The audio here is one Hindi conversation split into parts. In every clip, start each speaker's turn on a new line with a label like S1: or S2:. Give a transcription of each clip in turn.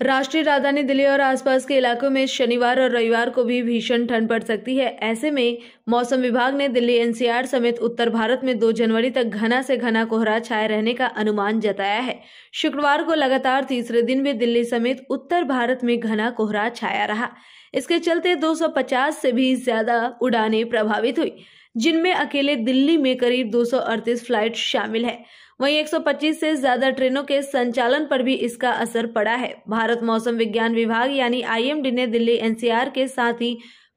S1: राष्ट्रीय राजधानी दिल्ली और आसपास के इलाकों में शनिवार और रविवार को भी भीषण ठंड पड़ सकती है ऐसे में मौसम विभाग ने दिल्ली एनसीआर समेत उत्तर भारत में 2 जनवरी तक घना से घना कोहरा छाए रहने का अनुमान जताया है शुक्रवार को लगातार तीसरे दिन भी दिल्ली समेत उत्तर भारत में घना कोहरा छाया रहा इसके चलते 250 से भी ज्यादा उड़ानें प्रभावित हुई जिनमें अकेले दिल्ली में करीब दो फ्लाइट शामिल है वहीं 125 से ज्यादा ट्रेनों के संचालन पर भी इसका असर पड़ा है भारत मौसम विज्ञान विभाग यानी आईएमडी ने दिल्ली एनसीआर के साथ ही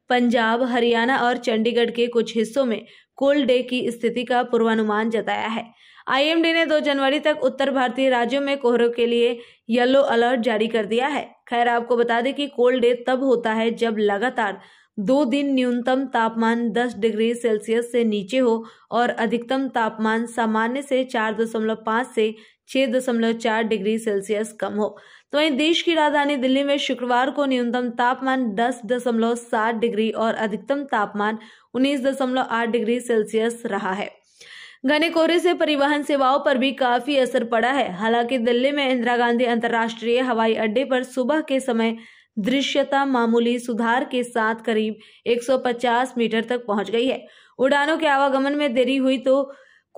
S1: पंजाब हरियाणा और चंडीगढ़ के कुछ हिस्सों में कोल्ड डे की स्थिति का पूर्वानुमान जताया है आईएमडी ने 2 जनवरी तक उत्तर भारतीय राज्यों में कोहरे के लिए येलो अलर्ट जारी कर दिया है खैर आपको बता दें कि कोल्ड डे तब होता है जब लगातार दो दिन न्यूनतम तापमान 10 डिग्री सेल्सियस से नीचे हो और अधिकतम तापमान सामान्य से 4.5 से 6.4 डिग्री सेल्सियस कम हो तो वहीं देश की राजधानी दिल्ली में शुक्रवार को न्यूनतम तापमान 10.7 डिग्री और अधिकतम तापमान 19.8 डिग्री सेल्सियस रहा है घने कोहरे से परिवहन सेवाओं पर भी काफी असर पड़ा है हालांकि दिल्ली में इंदिरा गांधी अंतर्राष्ट्रीय हवाई अड्डे पर सुबह के समय दृश्यता मामूली सुधार के साथ करीब 150 मीटर तक पहुंच गई है उड़ानों के आवागमन में देरी हुई तो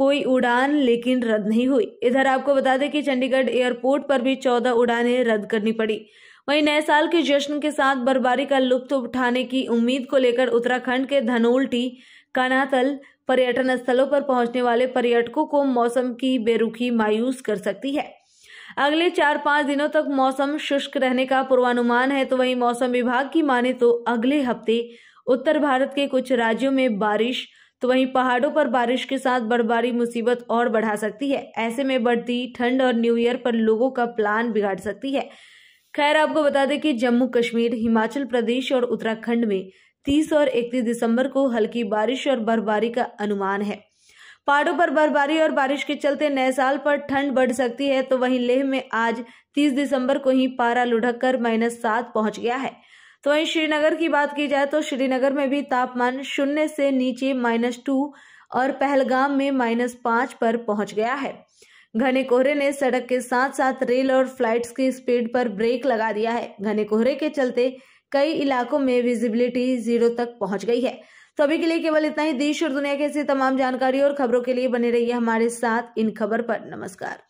S1: कोई उड़ान लेकिन रद्द नहीं हुई इधर आपको बता दें कि चंडीगढ़ एयरपोर्ट पर भी चौदह उड़ानें रद्द करनी पड़ी वहीं नए साल के जश्न के साथ बर्फबारी का लुत्फ उठाने की उम्मीद को लेकर उत्तराखंड के धनोल्टी कानातल पर्यटन स्थलों पर पहुंचने वाले पर्यटकों को मौसम की बेरुखी मायूस कर सकती है अगले चार पांच दिनों तक मौसम शुष्क रहने का पूर्वानुमान है तो वहीं मौसम विभाग की माने तो अगले हफ्ते उत्तर भारत के कुछ राज्यों में बारिश तो वहीं पहाड़ों पर बारिश के साथ बर्फबारी मुसीबत और बढ़ा सकती है ऐसे में बढ़ती ठंड और न्यू ईयर पर लोगों का प्लान बिगाड़ सकती है खैर आपको बता दें कि जम्मू कश्मीर हिमाचल प्रदेश और उत्तराखंड में 30 और 31 दिसंबर को हल्की बारिश और बर्फबारी का अनुमान है पहाड़ों पर बर्फबारी और बारिश के चलते नए साल पर ठंड बढ़ सकती है तो वहीं लेह में आज 30 दिसंबर को ही पारा लुढ़क कर माइनस सात पहुंच गया है तो वहीं श्रीनगर की बात की जाए तो श्रीनगर में भी तापमान शून्य से नीचे माइनस टू और पहलगाम में माइनस पांच पर पहुंच गया है घने कोहरे ने सड़क के साथ साथ रेल और फ्लाइट्स की स्पीड पर ब्रेक लगा दिया है घने कोहरे के चलते कई इलाकों में विजिबिलिटी जीरो तक पहुंच गई है तो अभी के लिए केवल इतना ही देश और दुनिया की ऐसी तमाम जानकारी और खबरों के लिए बने रहिए हमारे साथ इन खबर पर नमस्कार